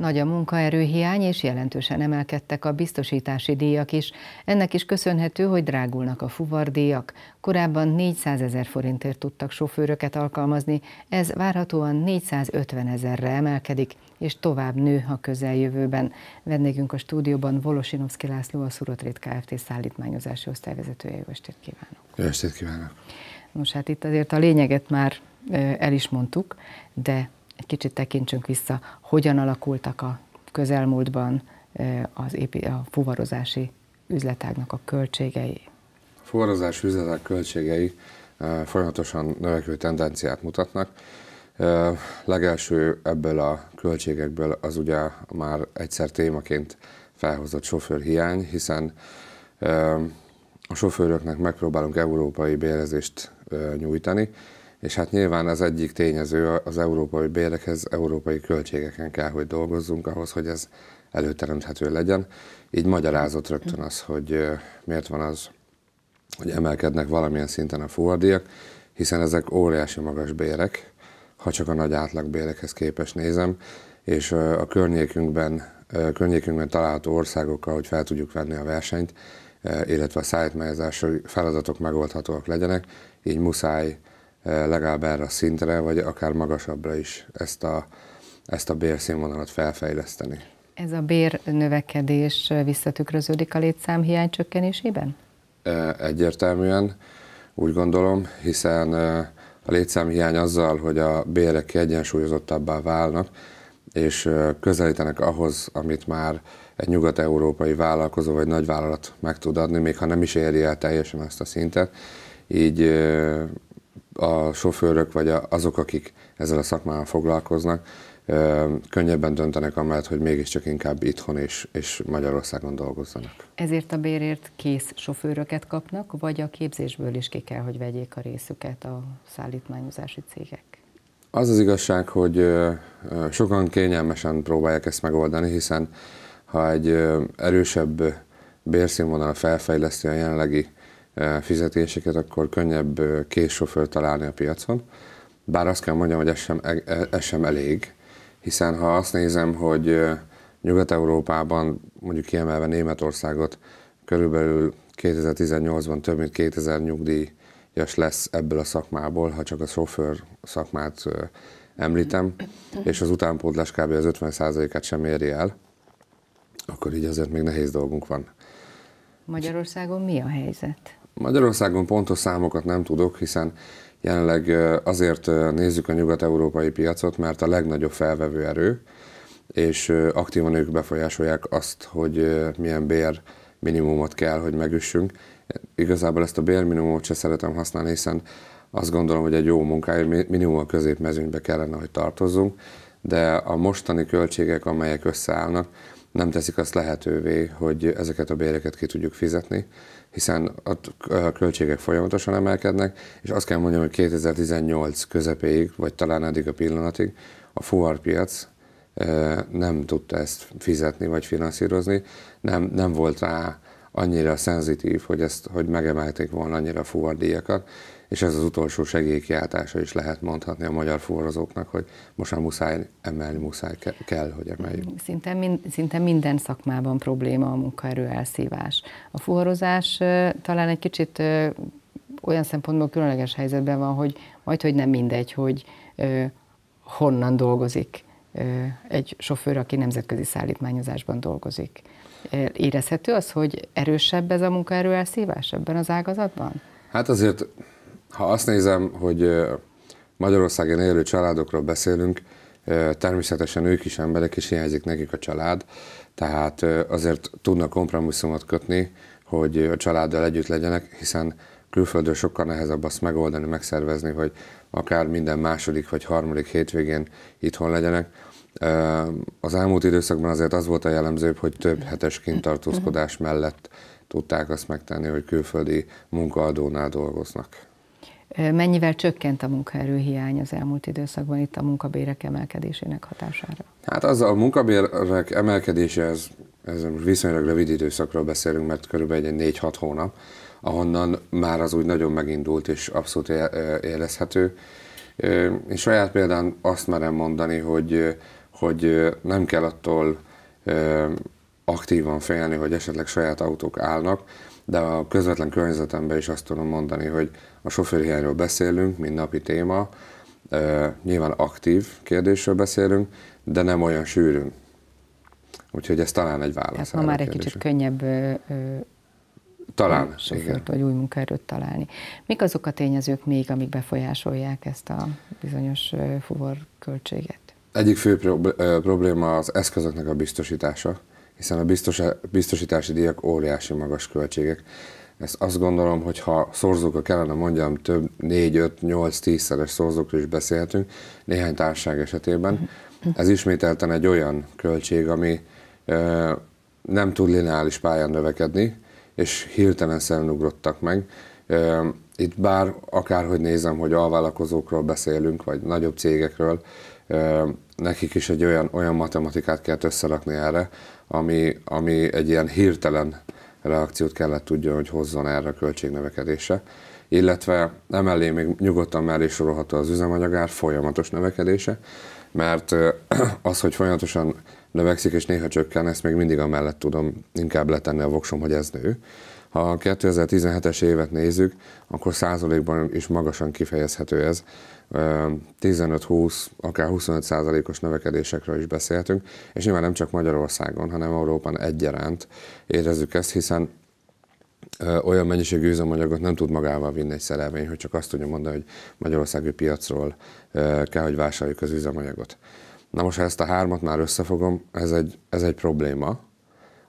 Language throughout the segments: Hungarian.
Nagy a munkaerőhiány, és jelentősen emelkedtek a biztosítási díjak is. Ennek is köszönhető, hogy drágulnak a fuvardíjak. Korábban 400 ezer forintért tudtak sofőröket alkalmazni, ez várhatóan 450 ezerre emelkedik, és tovább nő a közeljövőben. Vendégünk a stúdióban Volosinovszki László, a Szurotrét Kft. szállítmányozási osztályvezetője. Jó estét kívánok! Jó estét kívánok! Nos, hát itt azért a lényeget már el is mondtuk, de egy kicsit tekintsünk vissza, hogyan alakultak a közelmúltban az épi, a fuvarozási üzletágnak a költségei? A fuvarozási üzletek költségei folyamatosan növekvő tendenciát mutatnak. Legelső ebből a költségekből az ugye már egyszer témaként felhozott sofőrhiány, hiszen a sofőröknek megpróbálunk európai bérezést nyújtani, és hát nyilván az egyik tényező az európai bérekhez, európai költségeken kell, hogy dolgozzunk ahhoz, hogy ez előteremthető legyen. Így magyarázott rögtön az, hogy miért van az, hogy emelkednek valamilyen szinten a fuvardiak, hiszen ezek óriási magas bérek, ha csak a nagy átlag bérekhez képes nézem, és a környékünkben, környékünkben található országokkal, hogy fel tudjuk venni a versenyt, illetve a szállítmányozási feladatok megoldhatóak legyenek, így muszáj Eh, legalább erre a szintre, vagy akár magasabbra is ezt a, ezt a bérszínvonalat felfejleszteni. Ez a bérnövekedés visszatükröződik a létszámhiány csökkenésében? Eh, egyértelműen, úgy gondolom, hiszen eh, a létszámhiány azzal, hogy a bérek kiegyensúlyozottabbá válnak, és közelítenek ahhoz, amit már egy nyugat-európai vállalkozó vagy nagyvállalat meg tud adni, még ha nem is éri el teljesen azt a szintet, így a sofőrök, vagy azok, akik ezzel a szakmával foglalkoznak, könnyebben döntenek amellett, hogy mégiscsak inkább itthon és, és Magyarországon dolgozzanak. Ezért a bérért kész sofőröket kapnak, vagy a képzésből is ki kell, hogy vegyék a részüket a szállítmányozási cégek? Az az igazság, hogy sokan kényelmesen próbálják ezt megoldani, hiszen ha egy erősebb bérszínvonal felfejlesztő a jelenlegi fizetéseket, akkor könnyebb késsofőr találni a piacon. Bár azt kell mondjam, hogy ez sem, e-, e-, ez sem elég, hiszen ha azt nézem, hogy Nyugat-Európában, mondjuk kiemelve Németországot, körülbelül 2018-ban több mint 2000 nyugdíjas lesz ebből a szakmából, ha csak a sofőr szakmát említem, és az utánpótlás kb. az 50%-át sem éri el, akkor így azért még nehéz dolgunk van. Magyarországon mi a helyzet? Magyarországon pontos számokat nem tudok, hiszen jelenleg azért nézzük a nyugat-európai piacot, mert a legnagyobb felvevő erő, és aktívan ők befolyásolják azt, hogy milyen bér minimumot kell, hogy megüssünk. Igazából ezt a bérminimumot se szeretem használni, hiszen azt gondolom, hogy egy jó munkáért minimum a középmezőnybe kellene, hogy tartozzunk, de a mostani költségek, amelyek összeállnak, nem teszik azt lehetővé, hogy ezeket a béreket ki tudjuk fizetni hiszen a költségek folyamatosan emelkednek, és azt kell mondjam, hogy 2018 közepéig, vagy talán eddig a pillanatig a fuvarpiac nem tudta ezt fizetni vagy finanszírozni, nem, nem volt rá annyira szenzitív, hogy, ezt, hogy megemelték volna annyira a fuvardíjakat, és ez az utolsó segélykiáltása is lehet mondhatni a magyar fuvarozóknak, hogy most már muszáj emelni, muszáj ke- kell, hogy emeljük. Szinte, min- szinte minden szakmában probléma a munkaerő elszívás. A fuvarozás talán egy kicsit olyan szempontból különleges helyzetben van, hogy majd, hogy nem mindegy, hogy honnan dolgozik egy sofőr, aki nemzetközi szállítmányozásban dolgozik Érezhető az, hogy erősebb ez a munkaerő elszívás ebben az ágazatban? Hát azért, ha azt nézem, hogy Magyarországon élő családokról beszélünk, természetesen ők is emberek, és hiányzik nekik a család, tehát azért tudnak kompromisszumot kötni, hogy a családdal együtt legyenek, hiszen külföldön sokkal nehezebb azt megoldani, megszervezni, hogy akár minden második vagy harmadik hétvégén itthon legyenek. Az elmúlt időszakban azért az volt a jellemzőbb, hogy több hetes tartózkodás mellett tudták azt megtenni, hogy külföldi munkaadónál dolgoznak. Mennyivel csökkent a munkaerőhiány az elmúlt időszakban itt a munkabérek emelkedésének hatására? Hát az a munkabérek emelkedése, ez, ez viszonylag rövid időszakról beszélünk, mert körülbelül egy 4-6 hónap, ahonnan már az úgy nagyon megindult és abszolút érezhető. Én saját példán azt merem mondani, hogy hogy nem kell attól aktívan félni, hogy esetleg saját autók állnak, de a közvetlen környezetemben is azt tudom mondani, hogy a sofőrhiányról beszélünk, mint napi téma, nyilván aktív kérdésről beszélünk, de nem olyan sűrűn. Úgyhogy ez talán egy válasz. Hát ma már egy kicsit könnyebb ö, talán, sofőrt vagy új munkaerőt találni. Mik azok a tényezők még, amik befolyásolják ezt a bizonyos fuvarköltséget? Egyik fő probléma az eszközöknek a biztosítása, hiszen a biztosítási díjak óriási magas költségek. Ezt azt gondolom, hogy ha szorzókra kellene mondjam, több 4, 5, 8, 10 szeres szorzókról is beszélhetünk néhány társaság esetében. Ez ismételten egy olyan költség, ami ö, nem tud lineális pályán növekedni, és hirtelen ugrottak meg. Ö, itt bár akárhogy nézem, hogy alvállalkozókról beszélünk, vagy nagyobb cégekről, nekik is egy olyan, olyan matematikát kellett összerakni erre, ami, ami egy ilyen hirtelen reakciót kellett tudjon, hogy hozzon erre a költségnövekedése. Illetve emellé még nyugodtan mellé sorolható az üzemanyagár folyamatos növekedése, mert az, hogy folyamatosan növekszik és néha csökken, ezt még mindig amellett tudom inkább letenni a voksom, hogy ez nő. Ha a 2017-es évet nézzük, akkor százalékban is magasan kifejezhető ez. 15-20, akár 25 százalékos növekedésekről is beszéltünk, és nyilván nem csak Magyarországon, hanem Európán egyaránt érezzük ezt, hiszen olyan mennyiségű üzemanyagot nem tud magával vinni egy szerelvény, hogy csak azt tudja mondani, hogy magyarországi piacról kell, hogy vásároljuk az üzemanyagot. Na most, ha ezt a hármat már összefogom, ez egy, ez egy probléma,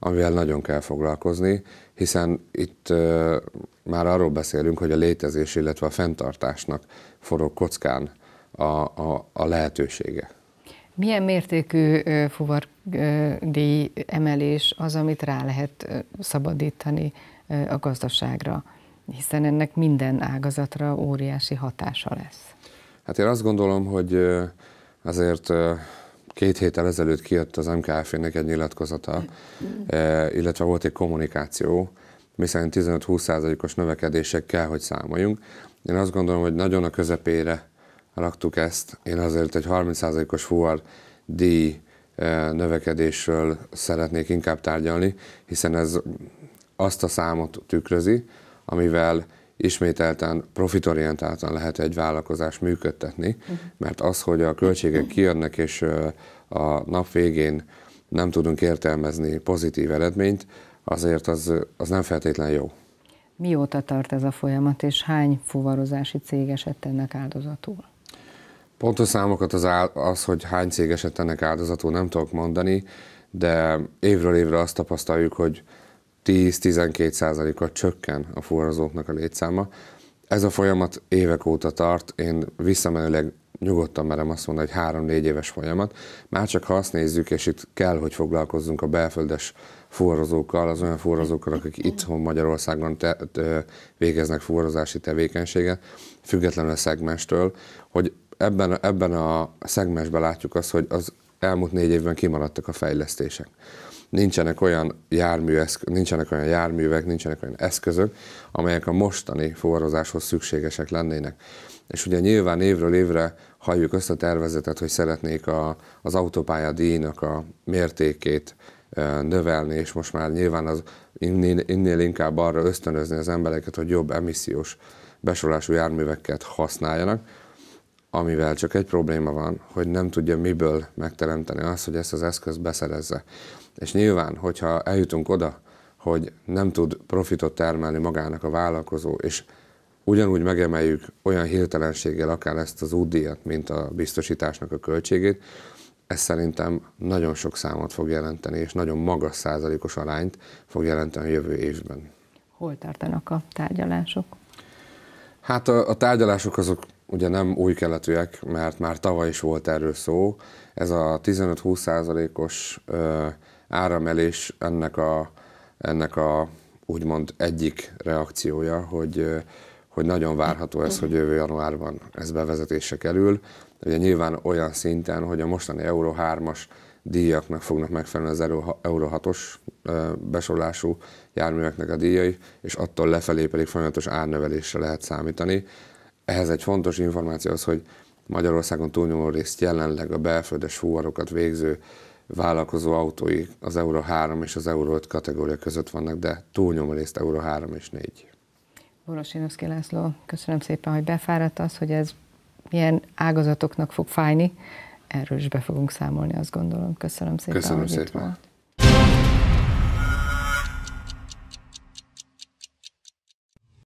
amivel nagyon kell foglalkozni, hiszen itt már arról beszélünk, hogy a létezés, illetve a fenntartásnak forog kockán a, a, a lehetősége. Milyen mértékű fuvardíj emelés az, amit rá lehet szabadítani a gazdaságra, hiszen ennek minden ágazatra óriási hatása lesz? Hát én azt gondolom, hogy azért két héttel ezelőtt kijött az MKF-nek egy nyilatkozata, mm. e, illetve volt egy kommunikáció, miszerint 15-20%-os növekedésekkel hogy számoljunk. Én azt gondolom, hogy nagyon a közepére raktuk ezt. Én azért egy 30%-os fuar díj e, növekedésről szeretnék inkább tárgyalni, hiszen ez azt a számot tükrözi, amivel ismételten profitorientáltan lehet egy vállalkozást működtetni, mhm. mert az, hogy a költségek kijönnek, és a nap végén nem tudunk értelmezni pozitív eredményt, azért az, az nem feltétlen jó. Mióta tart ez a folyamat, és hány fuvarozási cég esett ennek áldozatul? Pontos számokat az, az, hogy hány cég esett ennek áldozatul nem tudok mondani, de évről évre azt tapasztaljuk, hogy 10-12 a csökken a fuvarozóknak a létszáma. Ez a folyamat évek óta tart, én visszamenőleg nyugodtan merem azt mondani, hogy három-négy éves folyamat. Már csak ha azt nézzük, és itt kell, hogy foglalkozzunk a belföldes forrozókkal, az olyan forrozókkal, akik itthon Magyarországon te, te, végeznek forrozási tevékenységet, függetlenül a szegmestől, hogy ebben, ebben a szegmensben látjuk azt, hogy az elmúlt négy évben kimaradtak a fejlesztések nincsenek olyan, jármű, nincsenek olyan járművek, nincsenek olyan eszközök, amelyek a mostani fuvarozáshoz szükségesek lennének. És ugye nyilván évről évre halljuk össze a tervezetet, hogy szeretnék a, az autópálya díjnak a mértékét e, növelni, és most már nyilván az innél, innél inkább arra ösztönözni az embereket, hogy jobb emissziós besorolású járműveket használjanak, amivel csak egy probléma van, hogy nem tudja miből megteremteni azt, hogy ezt az eszközt beszerezze. És nyilván, hogyha eljutunk oda, hogy nem tud profitot termelni magának a vállalkozó, és ugyanúgy megemeljük olyan hirtelenséggel akár ezt az útdíjat, mint a biztosításnak a költségét, ez szerintem nagyon sok számot fog jelenteni, és nagyon magas százalékos arányt fog jelenteni a jövő évben. Hol tartanak a tárgyalások? Hát a, a tárgyalások azok ugye nem új keletűek, mert már tavaly is volt erről szó. Ez a 15-20 százalékos áramelés ennek a, ennek a úgymond egyik reakciója, hogy, hogy nagyon várható ez, hogy jövő januárban ez bevezetése kerül. Ugye nyilván olyan szinten, hogy a mostani Euro 3-as díjaknak fognak megfelelni az Euro 6-os besorolású járműveknek a díjai, és attól lefelé pedig folyamatos árnövelésre lehet számítani. Ehhez egy fontos információ az, hogy Magyarországon túlnyomó részt jelenleg a belföldes fuvarokat végző vállalkozó autói az Euro 3 és az Euro 5 kategória között vannak, de túlnyomó részt Euro 3 és 4. Borosinovszki László, köszönöm szépen, hogy befáradt az, hogy ez milyen ágazatoknak fog fájni. Erről is be fogunk számolni, azt gondolom. Köszönöm szépen. Köszönöm szépen. Volt.